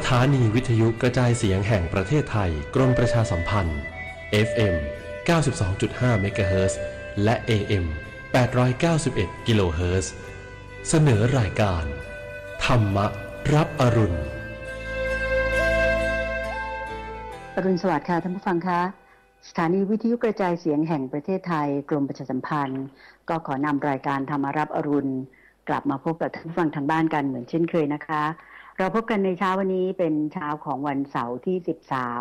สถานีวิทยุกระจายเสียงแห่งประเทศไทย กรมประชาสัมพันธ์ FM 92.5 MHz และ AM 891 kHz เสนอรายการ ธรรมรับอรุณอรุณสวัสดิ์ค่ะท่านผู้ฟังคะ สถานีวิทยุกระจายเสียงแห่งประเทศไทย กรมประชาสัมพันธ์ ก็ขอนำรายการธรรมรับอรุณกลับมาพบกับท่านผู้ฟังทางบ้านกันเหมือนเช่นเคยนะคะเราพบกันในเช้าวันนี้เป็นเช้าของวันเสาร์ที่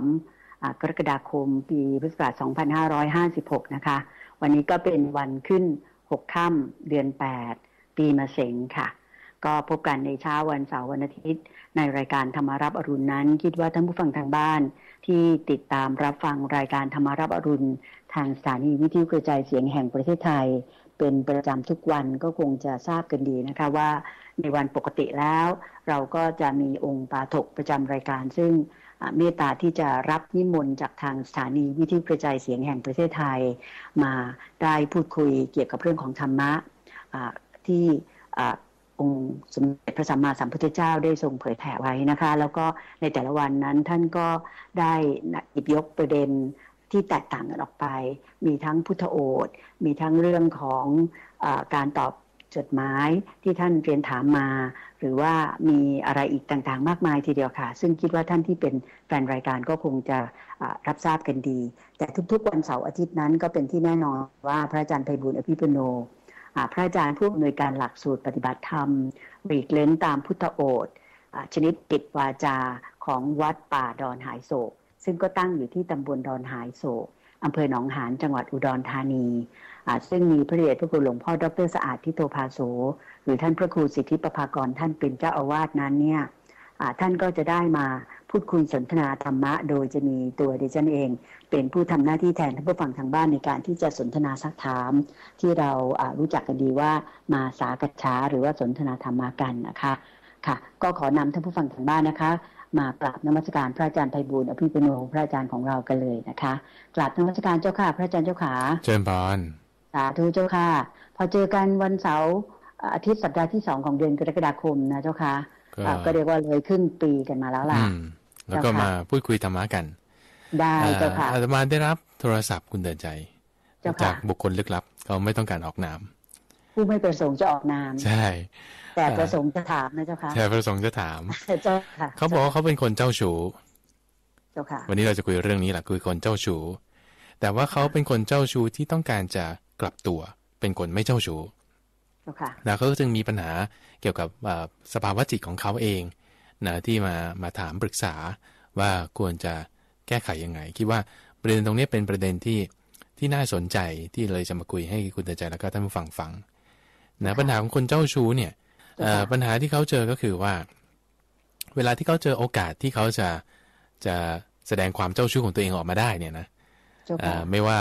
13 กรกฎาคม ปีพุทธศักราช 2556 นะคะ วันนี้ก็เป็นวันขึ้น6ค่ำเดือน 8 ปีมะเสงค่ะ ก็พบกันในเช้าวันเสาร์วันอาทิตย์ในรายการธรรมารับอรุณนั้น คิดว่าท่านผู้ฟังทางบ้านที่ติดตามรับฟังรายการธรรมารับอรุณทางสถานีวิทยุกระจายเสียงแห่งประเทศไทยเป็นประจำทุกวันก็คงจะทราบกันดีนะคะว่าในวันปกติแล้ว เราก็จะมีองค์ปาถกประจำรายการ ซึ่งเมตตาที่จะรับนิมนต์จากทางสถานีวิทยุกระจายเสียงแห่งประเทศไทยมาได้พูดคุยเกี่ยวกับเรื่องของธรรมะที่องค์สมเด็จพระสัมมาสัมพุทธเจ้าได้ทรงเผยแผ่ไว้นะคะ แล้วก็ในแต่ละวันนั้นท่านก็ได้หยิบยกประเด็นที่แตกต่างกันออกไป มีทั้งพุทธโอษมีทั้งเรื่องของอการตอบจดหมายที่ท่านเรียนถามมา หรือว่ามีอะไรอีกต่างๆ มากมายทีเดียวค่ะ ซึ่งคิดว่าท่านที่เป็นแฟนรายการก็คงจะรับทราบกันดี แต่ทุกๆวันเสาร์อาทิตย์นั้นก็เป็นที่แน่นอนว่าพระอาจารย์ไพบุญอภิปุโนพระอาจารย์ผู้อำนวยการหลักสูตรปฏิบัติธรรมรีกเล้นตามพุทธโอษชนิดติดวาจาของวัดป่าดอนหายโศกซึ่งก็ตั้งอยู่ที่ตำบลดอนหายโศกอำเภอหนองหานจังหวัดอุดรธานี ซึ่งมีพระเดชพระคุณหลวงพ่อดรสะอาดทิโตภาโสหรือท่านพระครูสิทธิประภากร ท่านเป็นเจ้าอาวาสนั้นเนี่ยท่านก็จะได้มาพูดคุยสนทนาธรรมะโดยจะมีตัวดิฉันเอง เป็นผู้ทำหน้าที่แทนท่านผู้ฟังทางบ้านในการที่จะสนทนาซักถาม ที่เรารู้จักกันดีว่ามาสากัช้าหรือว่าสนทนาธรรมะกันนะคะค่ะ ก็ขอนำท่านผู้ฟังทางบ้านนะคะมากราบนมัสการพระอาจารย์ไพบูลอภิปุโนพระอาจารย์ของเรากันเลยนะคะกราบนมัสการเจ้าค่ะ พระอาจารย์เจ้าขา เจริญพสาธุเจ้าค่ะ พอเจอกันวันเสาร์อาทิตย์สัปดาห์ที่สองของเดือนกรกฎาคมนะเจ้าค่ะก็เรียกว่าเลยครึ่งปีกันมาแล้วล่ะแล้วก็มาพูดคุยธรรมะกัน ได้เจ้าค่ะ อาตมาได้รับโทรศัพท์คุณเดินใจ จากบุคคลลึกลับเขาไม่ต้องการออกนามผู้ไม่ประสงค์จะออกนาม ใช่ แต่ประสงค์จะถามนะเจ้าค่ะแต่ประสงค์จะถาม เจ้าค่ะ เขาบอกว่าเขาเป็นคนเจ้าชู้เจ้าค่ะ วันนี้เราจะคุยเรื่องนี้แหละคือคนเจ้าชู้แต่ว่าเขาเป็นคนเจ้าชู้ที่ต้องการจะกลับตัว เป็นคนไม่เจ้าชู้เจ้าค่ะแล้วเขาจึงมีปัญหาเกี่ยวกับสภาวะจิตของเขาเอง นะที่มามาถามปรึกษาว่าควรจะแก้ไขยังไง คิดว่าประเด็นตรงนี้เป็นประเด็นที่ที่น่าสนใจที่เลยจะมาคุยให้คุณเตือนใจแล้วก็ท่านผู้ฟังฟังนะปัญหาของคนเจ้าชู้เนี่ยปัญหาที่เขาเจอก็คือว่า เวลาที่เขาเจอโอกาสที่เขาจะจะแสดงความเจ้าชู้ของตัวเองออกมาได้เนี่ยนะไม่ว่า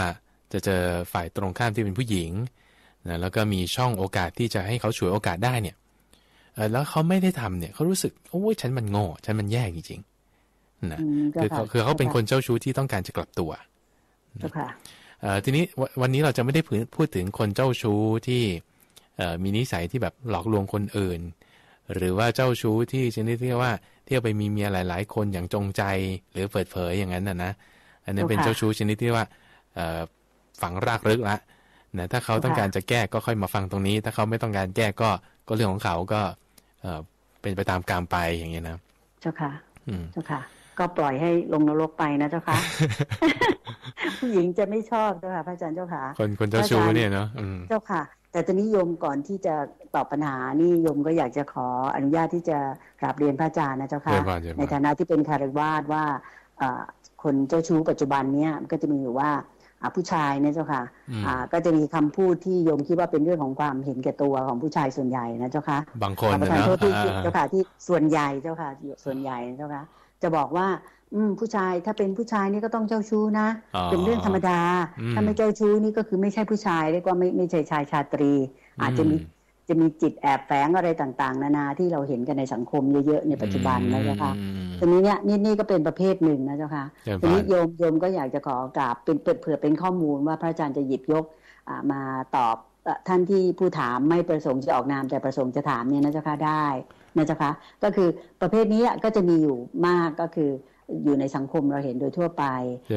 จะเจอฝ่ายตรงข้ามที่เป็นผู้หญิงนะแล้วก็มีช่องโอกาสที่จะให้เขาฉวยโอกาสได้เนี่ยแล้วเขาไม่ได้ทำเนี่ยเขารู้สึกโอ้ยฉันมันโง่ ฉันมันแย่จริงๆนะคือคือเขาเป็นคนเจ้าชู้ที่ต้องการจะกลับตัวนะทีนี้วันนี้เราจะไม่ได้พูดถึงคนเจ้าชู้ที่มีนิสัยที่แบบหลอกลวงคนอื่น หรือว่าเจ้าชู้ที่ชนิดที่ว่า เที่ยวไปมีเมียหลาย ๆ คนอย่างจงใจหรือเปิดเผยอย่างนั้นนะนะ อันนี้เป็นเจ้าชู้ชนิดที่ว่าฝังรากลึกละนะ ถ้าเขาต้องการจะแก้ก็ค่อยมาฟังตรงนี้ ถ้าเขาไม่ต้องการแก้ก็ก็เรื่องของเขาก็เเป็นไปตามกรรมไปอย่างนี้นะเจ้าค่ะเจ้าค่ะ ก็ปล่อยให้ลงนรกไปนะเจ้าค่ะผู้หญิงจะไม่ชอบเจ้าค่ะพระอาจารย์เจ้าค่ะคนคนเจ้าชู้เนี่ยเนาะเจ้าค่ะแต่ตอนนี้โยมก่อนที่จะตอบปัญหานี่โยมก็อยากจะขออนุญาตที่จะกราบเรียนพระอาจารย์นะเจ้าค่ะในฐานะที่เป็นคารวาสว่าคนเจ้าชู้ปัจจุบันเนี้ยก็จะมีอยู่ว่าผู้ชายเนี่ยเจ้าค่ะก็จะมีคำพูดที่โยมคิดว่าเป็นเรื่องของความเห็นแก่ตัวของผู้ชายส่วนใหญ่นะเจ้าค่ะบางคนประธานโเจ้าค่ะที่ส่วนใหญ่เจ้าค่ะส่วนใหญ่เจ้าค่ะจะบอกว่าอืมผู้ชายถ้าเป็นผู้ชายนี่ก็ต้องเจ้าชู้นะ เป็นเรื่องธรรมดาถ้าไม่เจ้าชู้นี่ก็คือไม่ใช่ผู้ชายเรียกว่าไม่ไม่ใช่ชายชาตรี อาจจะมีจะมีจิตแอบแฝงอะไรต่างๆ นานาที่เราเห็นกันในสังคมเยอะๆในปัจจุบันนะเจ้าค่ะตีนี้เนี่ยนี่นี่ก็เป็นประเภทหนึ่งนะเจ้าค่ะทีนี้โยมโยมก็อยากจะขอกราบเป็นเผื่อเป็นข้อมูล ว่าพระอาจารย์จะหยิบยกมาตอบท่านที่ผู้ถามไม่ประสงค์จะออกนามแต่ประสงค์จะถามเนี่ยนะเจ้าค่ะได้นะเจ้าค่ะก็คือประเภทนี้ก็จะมีอยู่มากก็คืออยู่ในสังคมเราเห็นโดยทั่วไป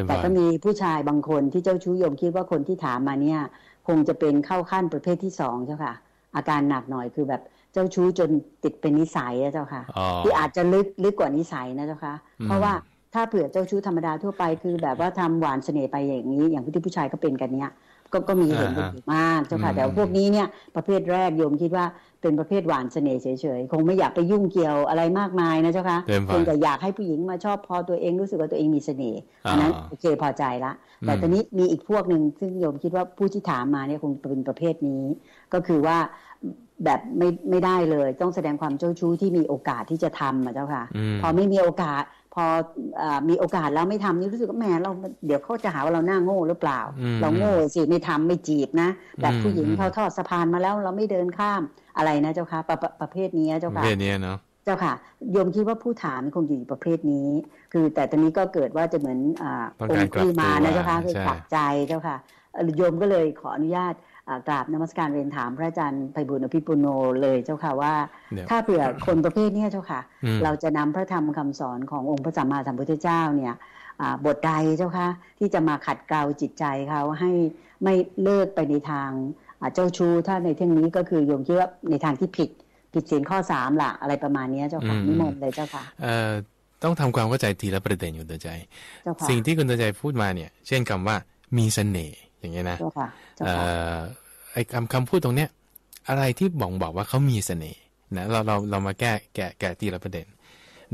แต่ก็มีผู้ชายบางคนที่เจ้าชู้ยมคิดว่าคนที่ถามมาเนี่ยคงจะเป็นเข้าขั้นประเภทที่สองเจ้าค่ะ อาการหนักหน่อยคือแบบเจ้าชู้จนติดเป็นนิสัยนะเจ้าค่ะที่อาจจะลึกลึกกว่านิสัยนะเจ้าค่ะเพราะว่าถ้าเผื่อเจ้าชู้ธรรมดาทั่วไป คือแบบว่าทำหวานเสน่ห์ไปอย่างนี้ อย่างที่ผู้ชายก็เป็นกันเนี้ยก็ก็มีเห็นอยู่มากเจ้าค่ะแต่พวกนี้เนี่ยประเภทแรกโยมคิดว่าเป็นประเภทหวานเสน่ห์เฉยๆคงไม่อยากไปยุ่งเกี่ยวอะไรมากมายนะเจ้าค่ะเพียงแต่อยากให้ผู้หญิงมาชอบพอตัวเองรู้สึกว่าตัวเองมีเสน่ห์อันนั้นโอเคพอใจละแต่ตอนนี้มีอีกพวกหนึ่งซึ่งโยมคิดว่าผู้ที่ถามมาเนี่ยคงเป็นประเภทนี้ ก็คือว่าแบบไม่ไม่ได้เลยต้องแสดงความเจ้าชู้ที่มีโอกาสที่จะทำอ่ะเจ้าค่ะพอไม่มีโอกาสพออมีโอกาสแล้วไม่ทำนี่รู้สึกว่าแหมเราเดี๋ยวเขาจะหาว่าเราหน้าโง่หรือเปล่า เราโง่สิไม่ทำไม่จีบนะแบบผู้หญิงเขาทอดสะพานมาแล้วเราไม่เดินข้ามอะไรนะเจ้าค่ะประประเภทนี้เจ้าค่ะประเภทนี้เนาะเจ้าค่ะยมคิดว่าผู้ถามคงอยู่ประเภทนี้ คือ แต่ตอนนี้ก็เกิดว่าจะเหมือนองค์ที่มานะเจ้าค่ะคือกักใจเจ้าค่ะยมก็เลยขออนุญาตกราบนมัสการเรียนถามพระอาจารย์ไพบุญอภิปุโนเลยเจ้าค่ะ ว่าถ้าเผื่อคนประเภทนี้เจ้าค่ะ เราจะนำพระธรรมคำสอนขององค์พระสัมมาสัมพุทธเจ้าเนี่ยบทใดเจ้าค่ะ ที่จะมาขัดเกลาจิตใจเขาให้ไม่เลิกไปในทางเจ้าชู้ถ้าในเที่ยงนี้ก็คือโยมคิดว่าในทางที่ผิดผิดศีลข้อสามละอะไรประมาณนี้เจ้าค่ะนิมนต์เลยเจ้าค่ะต้องทำความเข้าใจทีละประเด็นอยู่ตัวใจสิ่งที่คุณตัวใจพูดมาเนี่ยเช่นคำว่ามีเสน่ห์อย่างเงี้ยนะไอ้คำคำพูดตรงเนี้ยอะไรที่บ่งบอกว่าเขามีเสน่ห์นะเราเราเรามาแก้แกะแกะทีละประเด็น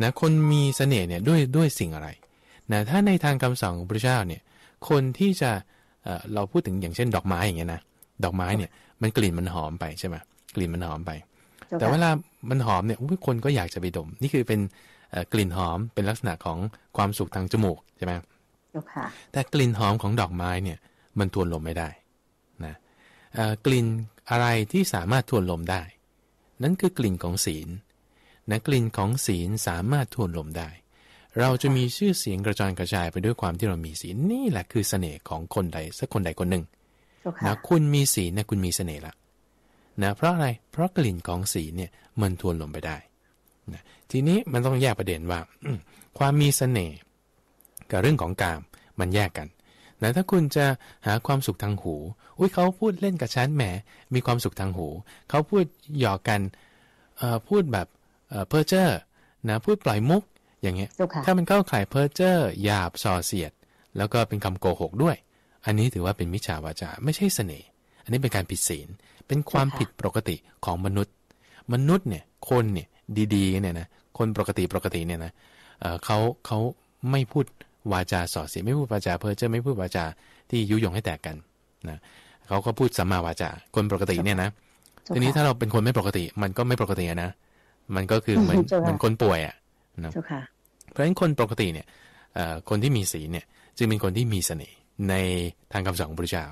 นะคนมีเสน่ห์เนี่ยด้วยด้วยสิ่งอะไรนะถ้าในทางคำส่งของพระเจ้าเนี่ยคนที่จะเราพูดถึงอย่างเช่น ดอกไม้อย่างเงี้ยนะดอกไม้เนี่ยมันกลิ่นมันหอมไปใช่ไหมกลิ่นมันหอมไป แต่เวลามันหอมเนี่ยคนก็อยากจะไปดม นี่คือเป็นกลิ่นหอมเป็นลักษณะของความสุขทางจมูกใช่ไหมแต่กลิ่นหอมของดอกไม้เนี่ยมันทวนลมไม่ได้นะกลิ่นอะไรที่สามารถทวนลมได้ นั่นคือกลิ่นของศีลนะกลิ่นของศีลสามารถทวนลมได้ เราจะมีชื่อเสียงกระจายกระจายไปด้วยความที่เรามีศีลนี่แหละคือเสน่ห์ของคนใด สักคนใดคนหนึ่งนะคุณมีศีลนะคุณมีเสน่ห์ละนะเพราะอะไรเพราะกลิ่นของศีลเนี่ยมันทวนลมไปได้นะทีนี้มันต้องแยกประเด็นว่าความมีเสน่ห์กับเรื่องของกามมันแยกกันต่ถ้าคุณจะหาความสุขทางหู อุ้ยเขาพูดเล่นกับฉันแหมมีความสุขทางหู เขาพูดหยอกกันพูดแบบเพอร์เจอร์นะพูดปล่อยมุกอย่างเงี้ยถ้ามันเข้าข่ายเพอร์เจอร์หยาบส่อเสียด แล้วก็เป็นคำโกหกด้วย อันนี้ถือว่าเป็นมิจฉาวาจา ไม่ใช่เสน่ห์อันนี้เป็นการผิดศีลเป็นความผิดปกติของมนุษย์ มนุษย์เนี่ยคนเนี่ยดีๆเนี่ยนะคนปกติปกติเนี่ยนะเขาเขาไม่พูดวาจาส่อเสียไม่พูดวาจา เพ้อเจ้อไม่พูดวาจา ที่ยุยงให้แตกกันนะเขาก็พูดสัมมาวาจาคนปกติเนี่ยนะทีนี้ถ้าเราเป็นคนไม่ปกติ มันก็ไม่ปกตินะ มันก็คือเหมือนเหมือนคนป่วยอ่ะนะเพราะฉะนั้นคนปกติเนี่ยคนที่มีศีลเนี่ยจึงเป็นคนที่มีเสน่ห์ในทางคำสอนของพระเจ้า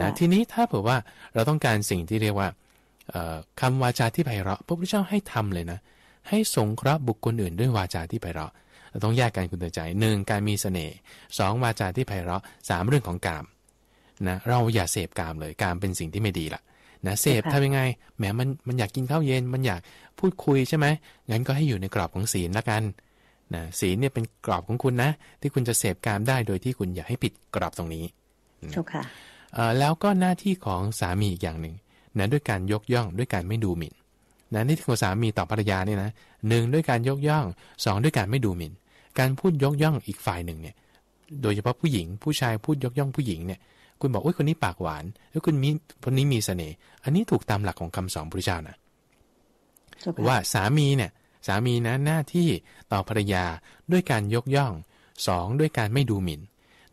นะทีนี้ถ้าเผื่อว่าเราต้องการสิ่งที่เรียกว่าคำวาจาที่ไพเราะพระพุทธเจ้าให้ทำเลยนะ ให้สงเคราะห์บุคคลอื่นด้วยวาจาที่ไพเราะราต้องแยกกันคุณเตือนใจหนึ่งการมีสเสน่ห์สองวาจาที่ไพเราะสามเรื่องของกามนะ เราอย่าเสพกามเลย กามเป็นสิ่งที่ไม่ดีละนะ เสพทำยังไงแหมมันมันอยากกินข้าวเย็น มันอยากพูดคุยใช่ไหม งั้นก็ให้อยู่ในกรอบของศีลละกันนะ ศีลเนี่ยเป็นกรอบของคุณนะ ที่คุณจะเสพกามได้โดยที่คุณอย่าให้ผิดกรอบตรงนี้ถูกค่ะแล้วก็หน้าที่ของสามีอีกอย่างหนึ่งนะด้วยการยกย่องด้วยการไม่ดูหมิ่นนะนี่ของสามีต่อภรรยาเนี่ยนะหนึ่งด้วยการยกย่องสองด้วยการไม่ดูหมิ่นการพูดยกย่องอีกฝ่ายหนึ่งเนี่ย โดยเฉพาะผู้หญิงผู้ชายพูดยกย่องผู้หญิงเนี่ยคุณบอกโอ้ยคนนี้ปากหวาน แล้วคุณมีคนนี้มีเสน่ห์อันนี้ถูกตามหลักของคำสอนพระเจ้านะว่าสามีเนี่ยสามีนะหน้าที่ต่อภรรยาด้วยการยกย่องสองด้วยการไม่ดูหมิน่น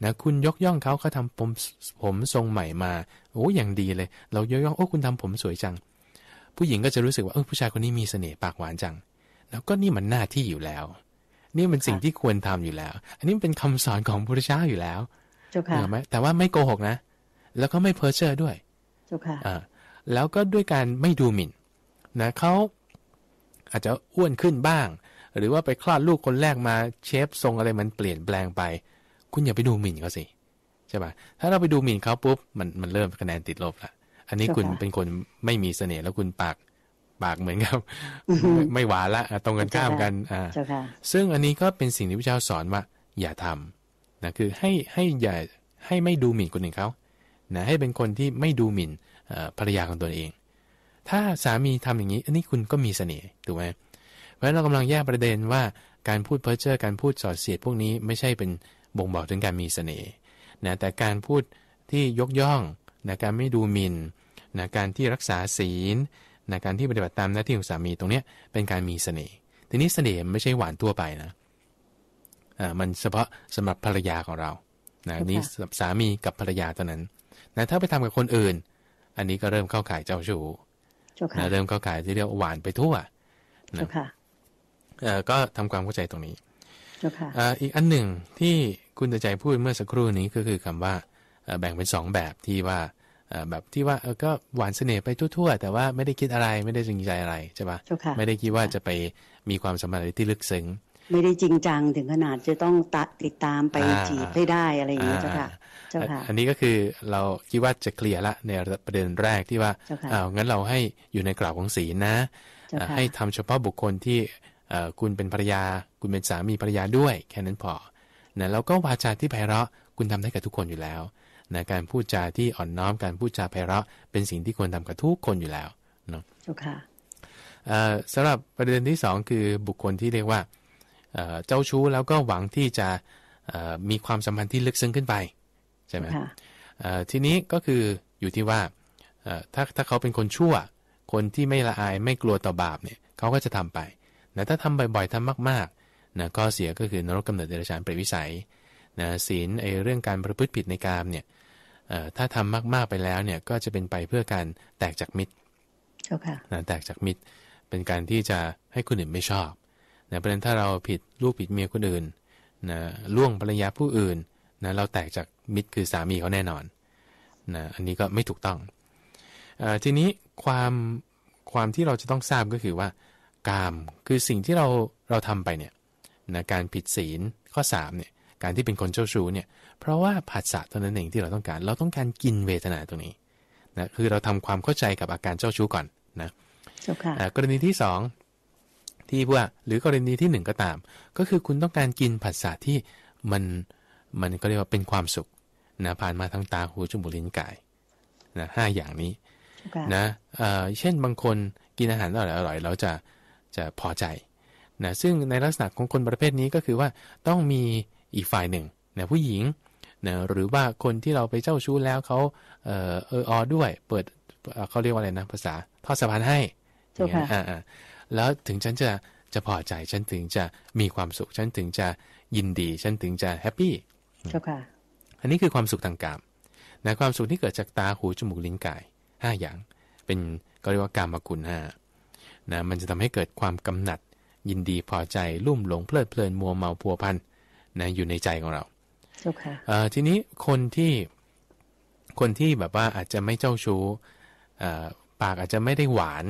นะคุณยกย่องเขาเขาทำผมผมทรงใหม่มาโอ้อย่างดีเลย เรายกย่องโอ้คุณทำผมสวยจัง ผู้หญิงก็จะรู้สึกว่าเออผู้ชายคนนี้มีเสน่ห์ปากหวานจัง แล้วก็นี่มันหน้าที่อยู่แล้วนี่เป็นสิ่งที่ควรทำอยู่แล้ว อันนี้เป็นคำสอนของพระพุทธเจ้าอยู่แล้วเถูกไหมแต่ว่าไม่โกหกนะ แล้วก็ไม่เพ้อเจ้อด้วยจ้าค่ะอ่าแล้วก็ด้วยการไม่ดูหมิ่น นะ เขาอาจจะอ้วนขึ้นบ้าง หรือว่าไปคลอดลูกคนแรกมาเชฟทรงอะไรมันเปลี่ยนแปลงไป คุณอย่าไปดูหมิ่นเขาสิ ใช่ป่ะ ถ้าเราไปดูหมิ่นเขาปุ๊บ มันมันเริ่มคะแนนติดลบละ อันนี้คุณเป็นคนไม่มีเสน่ห์แล้วคุณปากปากเหมือนกับไม่หวานละตรงกัน ข้ามกันอ่าซึ่งอันนี้ก็เป็นสิ่งที่พระเจ้าสอนว่า อย่าทำนะคือให้ให้อย่าให้ไม่ดูหมิ่นคนอื่นเขานะให้เป็นคนที่ไม่ดูหมิ่นภรรยาของตนเอง ถ้าสามีทำอย่างนี้ อันนี้คุณก็มีเสน่ห์ถูกไหมเพราะเรากำลังแยกประเด็นว่า การพูดเพ้อเจ้อการพูดสอดเสียดพวกนี้ไม่ใช่เป็นบ่งบอกถึงการมีเสน่ห์นะแต่การพูดที่ยกย่องนะการไม่ดูหมิน่นนะการที่รักษาศีลนะการที่ปฏิบัติตามหน้าที่ของสามีตรงเนี้ยเป็นการมีเสน่ห์ ทีนี้เสน่ห์ไม่ใช่หวานทั่วไปนะอ่ามันเฉพาะสำหรับภรรยาของเรานะนี้สามีกับภรรยาเท่านั้น นะถ้าไปทำกับคนอื่น อันนี้ก็เริ่มเข้าข่ายเจ้าชู้นะเริ่มเข้าข่ายที่เรียกหวานไปทั่วนะเอ่ก็ทำความเข้าใจตรงนี้อีกอันหนึ่งที่คุณตาใจพูดเมื่อสักครู่นี้ก็คือคำว่าแบ่งเป็นสองแบบที่ว่าแบบที่ว่าเออก็หวานเสน่ห์ไปทั่ว ๆ แต่ว่าไม่ได้คิดอะไรไม่ได้จริงใจอะไรใช่ปะไม่ได้คิดว่าจะไปมีความสมัครที่ลึกซึ้งไม่ได้จริงจังถึงขนาดจะต้องตติดตามไปจีบให้ได้อะไรอย่างนี้เจ้าค่ะเจ้าค่ะอันนี้ก็คือเราคิดว่าจะเคลียร์ละในประเด็นแรกที่ว่าอ้าวงั้นเราให้อยู่ในกราบของศีลนะ ให้ทำเฉพาะบุคคลที่คุณเป็นภรรยาคุณเป็นสามีภรรยาด้วย แค่นั้นพอนะแล้วก็วาจาที่ไพเราะคุณทำได้กับทุกคนอยู่แล้วนะการพูดจาที่อ่อนน้อม การพูดจาไพเราะ เป็นสิ่งที่ควรทำกับทุกคนอยู่แล้วเนาะค่ะสำหรับประเด็นที่2คือบุคคลที่เรียกว่า เจ้าชู้แล้วก็หวังที่จะมีความสัมพันธ์ที่ลึกซึ้งขึ้นไปใช่ไหมทีนี้ก็คืออยู่ที่ว่าถ้าถ้าเขาเป็นคนชั่ว คนที่ไม่ละอายไม่กลัวต่อบาปเนี่ยเขาก็จะทำไปแต่ถ้าทำบ่อยๆทำมากๆนะก็เสียก็คือนรกกาเนิดเดรัจฉานเปรตวิสัยนะศีลไอ้เรื่องการประพฤติผิดในกามเนี่ยถ้าทำมาก ๆไปแล้วเนี่ย ก็จะเป็นไปเพื่อการแตกจากมิตรคนะแตกจากมิตร เป็นการที่จะให้คนอื่นไม่ชอบ นะเพราะฉะนั้นถ้าเราผิดลูกผิดเมียคนอื่นนะล่วงภรรยาผู้อื่นนะ เราแตกจากมิตรคือสามีเขาแน่นอน นะ อันนี้ก็ไม่ถูกต้องอทีนี้ความความที่เราจะต้องทราบก็คือว่า กาม คือสิ่งที่เราเราทำไปเนี่ยนะการผิดศีลข้อ3เนี่ย การที่เป็นคนเจ้าชู้เนี่ยเพราะว่าผัสสะตัวนั้นเองที่เราต้องการ เราต้องการกินเวทนาตรงนี้นะคือเราทำความเข้าใจกับอาการเจ้าชู้ก่อนนะกรณีที่สอง ที่ว่าหรือกรณีที่หนึ่งก็ตาม ก็คือคุณต้องการกินผัสสะที่มันมันก็เรียกว่าเป็นความสุขนะผ่านมาทั้งตาหูจมูกลิ้นกายนะห้าอย่างนี้นะเอ่อเช่นบางคนกินอาหารอร่อยอร่อยแล้วจะจะพอใจนะซึ่งในลักษณะของคนประเภทนี้ก็คือว่าต้องมีอีกฝ่ายหนึ่งนะผู้หญิงนะหรือว่าคนที่เราไปเจ้าชู้แล้วเขาเอออออ ด้วย เปิดเขาเรียกว่าอะไรนะภาษาทอดสะพานให้อ่าแล้วถึงฉันจะจะพอใจฉันถึงจะมีความสุข ฉันถึงจะยินดีฉันถึงจะแฮปปี้เจ้ค่ะอันนี้คือความสุขทางกามนะความสุขที่เกิดจากตาหูจมูกลิ้นกายห้าอย่าง เป็นก็เรียกว่ากามกุลห้านะมันจะทำให้เกิดความกำหนัดยินดีพอใจลุ่มหลงเพลิดเพลินมัวเมาพัวพันนะอยู่ในใจของเราทีนี้คนที่คนที่แบบว่าอาจจะไม่เจ้าชู้ปากอาจจะไม่ได้หวาน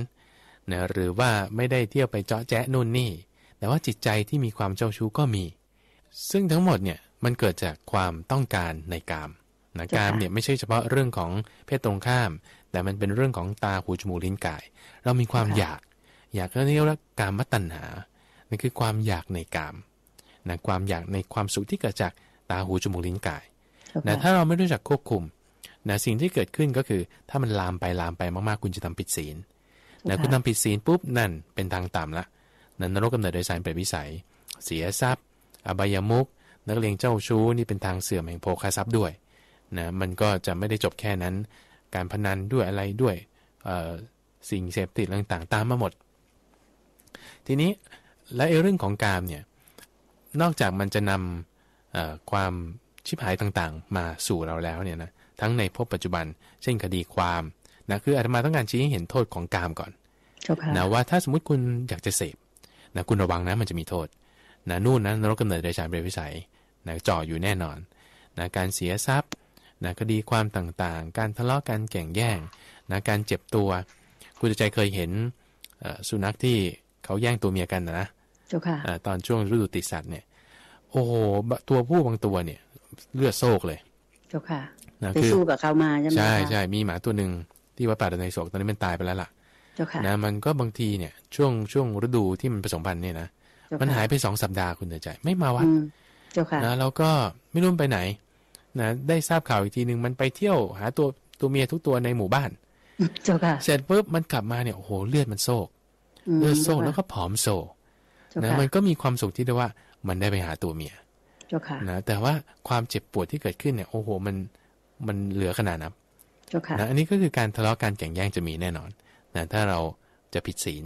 นะหรือว่าไม่ได้เที่ยวไปเจาะแจ๊นู่นนี่แต่ว่าจิตใจที่มีความเจ้าชู้ก็มี ซึ่งทั้งหมดเนี่ยมันเกิดจากความต้องการในกามนะกามเนี่ยไม่ใช่เฉพาะเรื่องของเพศตรงข้าม แต่มันเป็นเรื่องของตาหูจมูกลิ้นกายเรามีความอยากอยากเรียกว่ากามตัณหานั่นคือความอยากในกามนะความอยากในความสุขที่เกิดจากตาหูจมูกลิ้นกายนะถ้าเราไม่รู้จักควบคุมนะสิ่งที่เกิดขึ้นก็คือถ้ามันลามไปลามไปมากๆ คุณจะทำผิดศีลนะคุณทำผิดศีลปุ๊บนั่นเป็นทางต่ำละนั่นนรกกาเนิดโดยสารเปรตวิสัยเสียทรัพย์ อบายมุกนักเลงเจ้าชู้นี่เป็นทางเสื่อมแห่งโภคทรัพย์ด้วยนะมันก็จะไม่ได้จบแค่นั้น การพนันด้วยอะไรด้วยสิ่งเสพติดต่างๆ ตามมาหมด ทีนี้และเรื่องของกามเนี่ยนอกจากมันจะนำความชิบหายต่างๆ มาสู่เราแล้วเนี่ยนะทั้งในพบปัจจุบัน เช่นคดีความนะคืออาตมาต้องการชี้ให้เห็นโทษของกามก่อนนะว่าถ้าสมมติคุณอยากจะเสพนะคุณระวังนะมันจะมีโทษนะนู่นนะนรกกำเนิดโดชานเปรตวิสัยนะจ่ออยู่แน่นอนนะการเสียทรัพย์นะคดีความต่างๆ การทะเลาะกันแก่งแย่งนะการเจ็บตัว คุณจะใจเคยเห็นสุนัขที่เขาแย่งตัวเมียกันนะนะตอนช่วงฤดูติสัตว์เนี่ยโอ้โหตัวผู้บางตัวเนี่ย เลือดโซกเลย เจ้าค่ะนะไปสู้กับเขามา ใช่ไหมใช่ใช่มีหมาตัวหนึ่งที่วัดป่าดอนไนโศกตอนนี้มันตายไปแล้วล่ะ เจ้าค่ะ นะมันก็บางทีเนี่ยช่วงช่วงฤดูที่มันผสมพันธุ์เนี่ยนะมันหายไปสองสัปดาห์คุณเดืใจ ไม่มาวัดเจ้าค่ะนะแล้วก็ไม่รู้ไปไหนนะได้ทราบข่าวอีกทีหนึ่งมันไปเที่ยวหาตัวตัวเมียทุกตัวในหมู่บ้าน เจ้าค่ะเสร็จปุ๊บมันกลับมาเนี่ยโอ้โหเลือดมันโซก เลือดโซกแล้วก็ผอมโซนะมันก็มีความสุขที่ได้ว่ามันได้ไปหาตัวเมียเจ้าค่ะนะ แต่ว่าความเจ็บปวดที่เกิดขึ้นเนี่ย โอ้โห มัน มันเหลือขนาดนับเจ้าค่ะนะ อันนี้ก็คือการทะเลาะการแข่งแย่งจะมีแน่นอน นะ ถ้าเราจะผิดศีล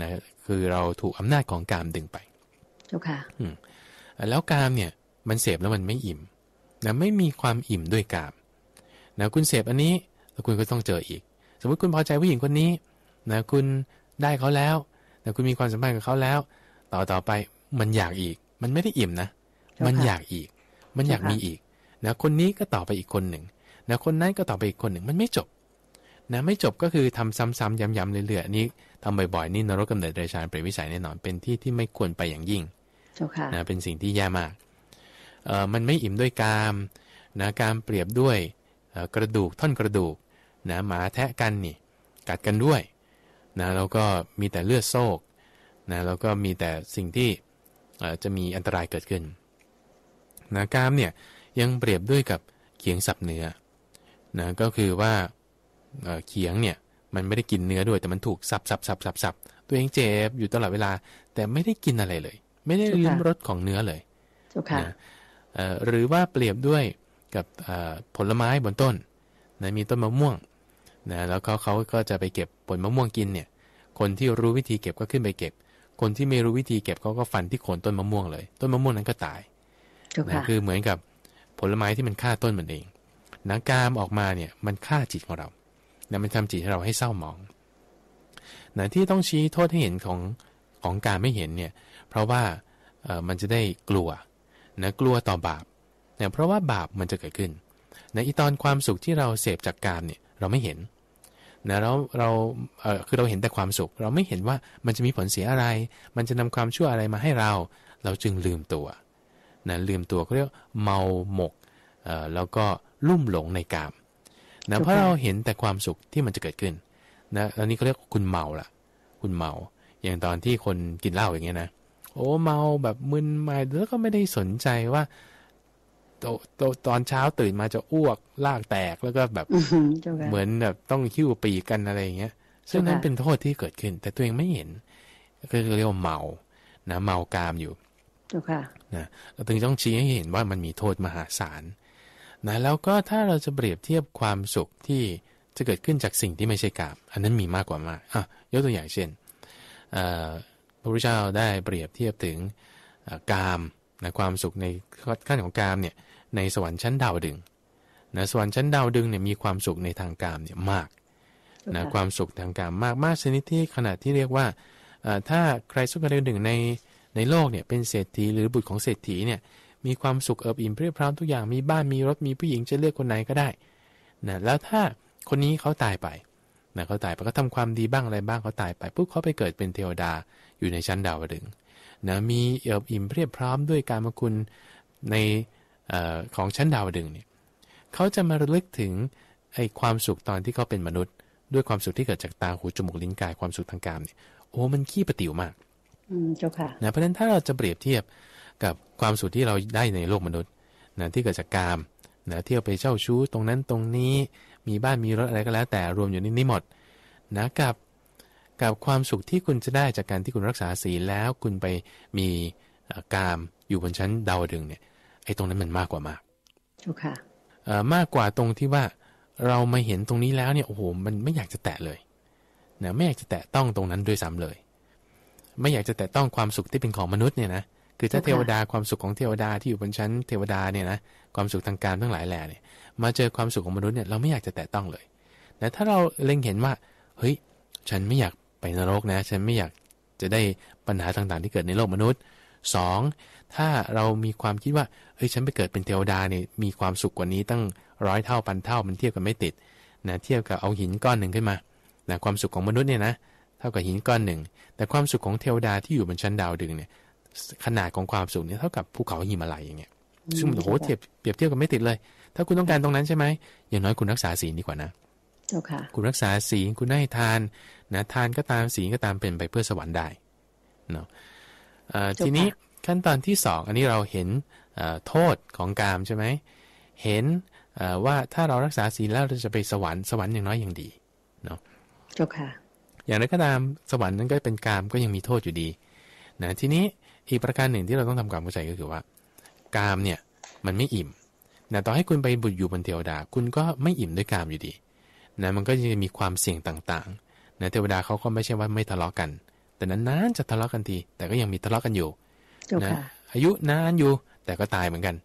นะ คือเราถูกอำนาจของกามดึงไป เจ้าค่ะอืมแล้วกามเนี่ย มันเสพแล้วมันไม่อิ่มนะไม่มีความอิ่มด้วยกาม นะ คุณเสพอันนี้แล้วคุณก็ต้องเจออีก สมมติคุณพอใจผู้หญิงคนนี้ นะ คุณได้เขาแล้วนะคุณมีความสัมพันธ์กับเขาแล้ว ต่อต่อไปมันอยากอีก มันไม่ได้อิ่มนะ มันอยากอีก มันอยากมีอีกนะคนนี้ก็ต่อไปอีกคนหนึ่งนะคนนั้นก็ต่อไปอีกคนหนึ่ง มันไม่จบ นะ ไม่จบก็คือทำซ้ำๆย้ำๆเรื่อยๆอนี้ ทำบ่อยๆ นี่นรกกาเนิดไรชานเปรตวิสัยแน่นอน เป็นที่ที่ไม่ควรไปอย่างยิ่งนะ เป็นสิ่งที่แย่มาก เอ่อมันไม่อิ่มด้วยกาม นะ การเปรียบด้วยกระดูกท่อนกระดูก นะ หมาแทะกันนี่ กัดกันด้วย นะ แล้วก็มีแต่เลือดโซกนะ แล้วก็มีแต่สิ่งที่จะมีอันตรายเกิดขึ้นนะกามเนี่ยยังเปรียบด้วยกับเขียงสับเนื้อนะก็คือว่าเขียงเนี่ยมันไม่ได้กินเนื้อด้วยแต่มันถูกสับสับสับสับสับตัวเองเจ็บอยู่ตลอดเวลา แต่ไม่ได้กินอะไรเลย ไม่ได้ลิ้มรสของเนื้อเลยนะหรือว่าเปรียบด้วยกับผลไม้บนต้นนะมีต้นมะม่วงนะแล้วเขาเขาก็จะไปเก็บผลมะม่วงกินเนี่ยคนที่รู้วิธีเก็บก็ขึ้นไปเก็บคนที่ไม่รู้วิธีเก็บเขาก็ฟันที่โคนต้นมะม่วงเลย ต้นมะม่วงนั้นก็ตายนะคือเหมือนกับผลไม้ที่มันฆ่าต้นมันเองหนังกามออกมาเนี่ยมันฆ่าจิตของเรานะมันทำจิตให้เราให้เศร้าหมองหนะที่ต้องชี้โทษให้เห็นของของการไม่เห็นเนี่ย เพราะว่ามันจะได้กลัวนะกลัวต่อบาปนะเพราะว่าบาปมันจะเกิดขึ้น ในะอีตอนความสุขที่เราเสพจากการเนี่ยเราไม่เห็นนะแล้วเราเออคือเราเห็นแต่ความสุข เราไม่เห็นว่ามันจะมีผลเสียอะไร มันจะนำความชั่วอะไรมาให้เรา เราจึงลืมตัวนะลืมตัวเขาเรียกเมาหมกเออแล้วก็ลุ่มหลงในกามนะเพราะเราเห็นแต่ความสุขที่มันจะเกิดขึ้นนะอนนี้เขาเรียกคุณเมาล่ะ คุณเมาอย่างตอนที่คนกินเหล้าอย่างเงี้ยนะ โอ้เมาแบบมึนมาแล้วก็ไม่ได้สนใจว่าตตอนเช้าตื่นมาจะอ้วก ลากแตก แล้วก็แบบเหมือนแบบต้องคิ้วปีกันอะไรอย่างเงี้ย ซึ่งนั้นเป็นโทษที่เกิดขึ้น แต่ตัวเองไม่เห็น ก็เรียกว่าเมา นะ เมากามอยู่นะเราถึงต้องชี้ให้เห็นว่ามันมีโทษมหาศาล นะ แล้วก็ถ้าเราจะเปรียบเทียบความสุขที่จะเกิดขึ้นจากสิ่งที่ไม่ใช่กาม อันนั้นมีมากกว่ามาก อ่ะยกตัวอย่างเช่นพระพุทธเจ้าได้เปรียบเทียบถึงกาม นะ ความสุขในขั้นของกามเนี่ยในสวรรค์ชั้นดาวดึงนะ สวรรค์ชั้นดาวดึงเนี่ยมีความสุขในทางกามเนี่ยมาก นะ ความสุขทางกามมากมากชนิดที่ขนาดที่เรียกว่า ถ้าใครสักคนหนึ่งใน ในโลกเนี่ยเป็นเศรษฐีหรือบุตรของเศรษฐีเนี่ย มีความสุขเอิบอิ่มเพียบพร้อม ทุกอย่าง มีบ้าน มีรถ มีผู้หญิงจะเลือกคนไหนก็ได้ นะ แล้วถ้าคนนี้เขาตายไป นะเขาตายไปก็ทำความดีบ้างอะไรบ้างเขาตายไปปุ๊บเขาไปเกิดเป็นเทวดาอยู่ในชั้นดาวดึงนะ มีเอิบอิ่มเพียบพร้อมด้วยการมคุณในอของชั้นดาวดึงเนี่ย เขาจะมาระลึกถึงไอ้ความสุขตอนที่เขาเป็นมนุษย์ ด้วยความสุขที่เกิดจากตาหูจมูกลิ้นกายความสุขทางกามเนี่ย โอ้มันขี้ประติวมากอืมเจ้าค่ะ นะเพราะฉะนั้นถ้าเราจะเปรียบเทียบกับความสุขที่เราได้ในโลกมนุษย์นะที่เกิดจากกามนะเที่ยวไปเช่าชู้ ตรงนั้นตรงนี้มีบ้านมีรถอะไรก็แล้ว แต่รวมอยู่ในนี้หมดนะกับกับความสุขที่คุณจะได้จากการที่คุณรักษาศีลแล้วคุณไปมีกามอยู่บนชั้นดาวดึงเนี่ยไอ้ตรงนั้นมันมากกว่ามากถูกค่ะมากกว่าตรงที่ว่าเรามาเห็นตรงนี้แล้วเนี่ยโอ้โหมันไม่อยากจะแตะเลยนะไม่อยากจะแตะต้องตรงนั้นด้วยซ้ำเลย ไม่อยากจะแตะต้องความสุขที่เป็นของมนุษย์เนี่ยนะคือถ้าเทวดาความสุขของเทวดาที่อยู่บนชั้นเทวดาเนี่ยนะความสุขทางการทั้งหลายแหล่เนี่ย มาเจอความสุขของมนุษย์เนี่ยเราไม่อยากจะแตะต้องเลยแต่ถ้าเราเล็งเห็นว่าเฮ้ย ฉันไม่อยากไปนรกนะฉันไม่อยากจะได้ปัญหาต่างๆ ที่เกิดในโลกมนุษย์ 2. ถ้าเรามีความคิดว่า เอ้ย ฉันไปเกิดเป็นเทวดาเนี่ยมีความสุขกว่านี้ ตั้งร้อยเท่าพันเท่า มันเทียบกันไม่ติด นะ เทียบกับเอาหินก้อนหนึ่งขึ้นมา นะ ความสุขของมนุษย์เนี่ยนะ เท่ากับหินก้อนหนึ่ง แต่ความสุขของเทวดาที่อยู่บนชั้นดาวดึงเนี่ย ขนาดของความสุขเนี่ยเท่ากับภูเขาหิมาลัยอย่างเงี้ย ซึ่งโอ้โหเทียบเปรียบเทียบกันไม่ติดเลย ถ้าคุณต้องการตรงนั้นใช่ไหมอย่างน้อยคุณรักษาศีลดีกว่านะเจ้าค่ะคุณรักษาศีล คุณให้ทาน นะ ทานก็ตาม ศีลก็ตามเป็นไปเพื่อสวรรค์ได้ เนาะทีนี้ขั้นตอนที่สองอันนี้เราเห็นโทษของกามใช่ไหมเห็นว่าถ้าเรารักษาศีลแล้วเราจะไปสวรรค์สวรรค์อย่างน้อยอย่างดีเนาะเจ้าค่ะอย่างไรก็ตามสวรรค์นั้นก็เป็นกามก็ยังมีโทษอยู่ดีนะทีนี้อีกประการหนึ่งที่เราต้องทำความเข้าใจก็คือว่า กามเนี่ยมันไม่อิ่มนะต่อให้คุณไปบุญอยู่บนเทวดาคุณก็ไม่อิ่มด้วยกามอยู่ดีนะมันก็จะมีความเสี่ยงต่างๆนะเทวดาเขาก็ไม่ใช่ว่าไม่ทะเลาะกันแต่นานๆจะทะเลาะกันที แต่ก็ยังมีทะเลาะกันอยู่นะอายุนานอยู่ แต่ก็ตายเหมือนกัน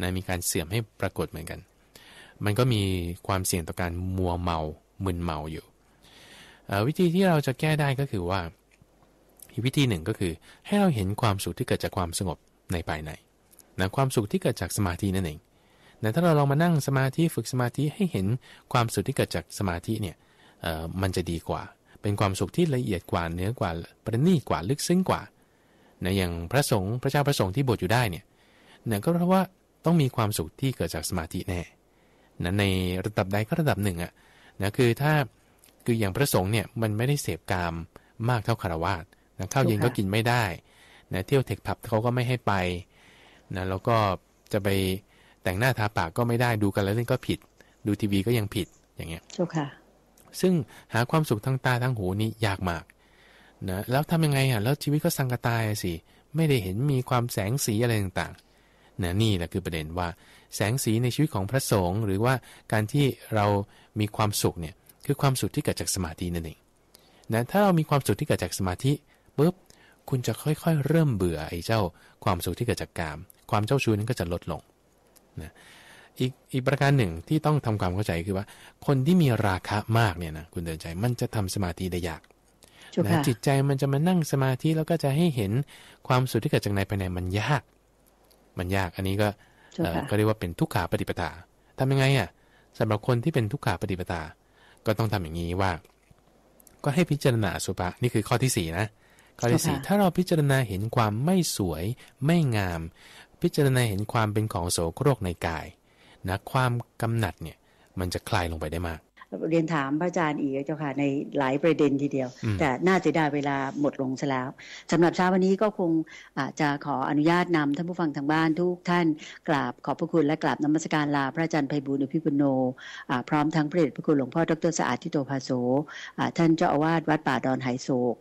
นะมีการเสื่อมให้ปรากฏเหมือนกัน มันก็มีความเสี่ยงต่อการมัวเมามึนเมาอยู่ วิธีที่เราจะแก้ได้ก็คือว่าวิธีหนึ่งก็คือ ให้เราเห็นความสุขที่เกิดจากความสงบในภายในนะความสุขที่เกิดจากสมาธินั่นเองนะถ้าเราลองมานั่งสมาธิฝึกสมาธิให้เห็นความสุขที่เกิดจากสมาธิเนี่ยมันจะดีกว่าเป็นความสุขที่ละเอียดกว่าเนื้อกว่าประณีตกว่าลึกซึ้งกว่าในอย่างพระสงฆ์พระเจ้าพระสงฆ์ที่บวชอยู่ได้เนี่ยเนี่ยก็เพราะว่าต้องมีความสุขที่เกิดจากสมาธิแน่นะ ในระดับใดก็ระดับหนึ่งอะ่ะนะคือถ้าคืออย่างพระสงฆ์เนี่ยมันไม่ได้เสพกามมากเท่าคารวาสนะข้าวเย็นก็กินไม่ได้นะเที่ยวเทคผับเขาก็ไม่ให้ไปนะแล้วก็จะไปแต่งหน้าทาปากก็ไม่ได้ดูกันแล้วเล่นก็ผิด ดูทีวีก็ยังผิดอย่างเงี้ยเจ้าค่ะซึ่งหาความสุขทางตาทางหูนี่ยากมากนะแล้วทำยังไงอ่ะแล้วชีวิตก็สังกตายสิไม่ได้เห็นมีความแสงสีอะไรต่างๆนะนี่แหละคือประเด็นว่า แสงสีในชีวิตของพระสงฆ์หรือว่าการที่เรามีความสุขเนี่ยคือความสุขที่เกิดจากสมาธินั่นเองนะถ้าเรามีความสุขที่เกิดจากสมาธิปุ๊บคุณจะค่อยๆเริ่มเบื่อไอ้เจ้าความสุขที่เกิดจากกาม ความเจ้าชู้นั้นก็จะลดลงนะอีกอีกประการหนึ่งที่ต้องทำความเข้าใจคือว่า คนที่มีราคะมากเนี่ยนะคุณเดินใจมันจะทำสมาธิได้ยากนะจิตใจมันจะมานั่งสมาธิแล้วก็จะให้เห็นความสุขที่เกิดจากในภายในมันยาก มันยาก อันนี้ก็เก็เรียกว่าเป็นทุกขาปฏิปทาทำยังไงอ่ะสำหรับคนที่เป็นทุกขาปฏิปทาก็ต้องทำอย่างนี้ว่า ก็ให้พิจารณาสุภะนี่คือข้อที่สี่นะ ข้อที่สี่ถ้าเราพิจารณาเห็นความไม่สวย ไม่งาม พิจารณาเห็นความเป็นของโสโครกในกายนะความกำหนัดเนี่ยมันจะคลายลงไปได้มากเรียนถามพระอาจารย์อีกเจ้าค่ะ ในหลายประเด็นทีเดียว แต่น่าจะได้เวลาหมดลงซะแล้ว สำหรับเช้าวันนี้ก็คงะจะขออนุญาตนำท่านผู้ฟังทางบ้านทุกท่านกราบขอบพระคุณและกราบนมัสการลา พระอาจารย์ไพบุญอภิปุโน พร้อมทั้งพระเดชพระคุณ หลวงพ่อดรสะอาดทิโตภาโสท่านเจ้าอาวาสวัดป่าดอนไหโศก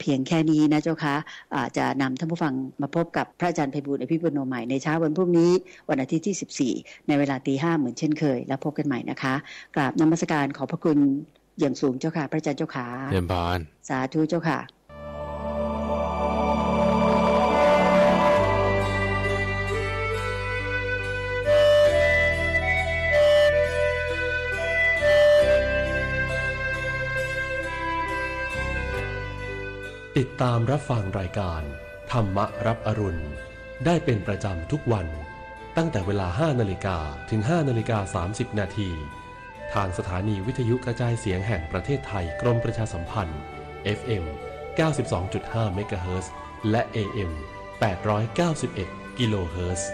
เพียงแค่นี้นะเจ้าคะะจะนำท่านผู้ฟังมาพบกับพระอาจารย์ไพบุญอภิปุโนใหม่ในเช้าวันพรุ่งนี้วันอาทิตย์ที่14ในเวลาตีห้าเหมือนเช่นเคยแล้วพบกันใหม่นะคะกราบนมัสการการขอพระคุณอย่างสูงเจ้าค่ะพระอาจารย์เจ้าค่ะเยี่ยมพาน สาธุเจ้าค่ะ ติดตามรับฟังรายการ ธรรมรับอรุณ ได้เป็นประจำทุกวันตั้งแต่เวลา 5นาฬิกาถึง 5นาฬิกา30นาทีทางสถานีวิทยุกระจายเสียงแห่งประเทศไทยกรมประชาสัมพันธ์ FM 92.5 MHz และ AM 891กิโลเฮิรตซ์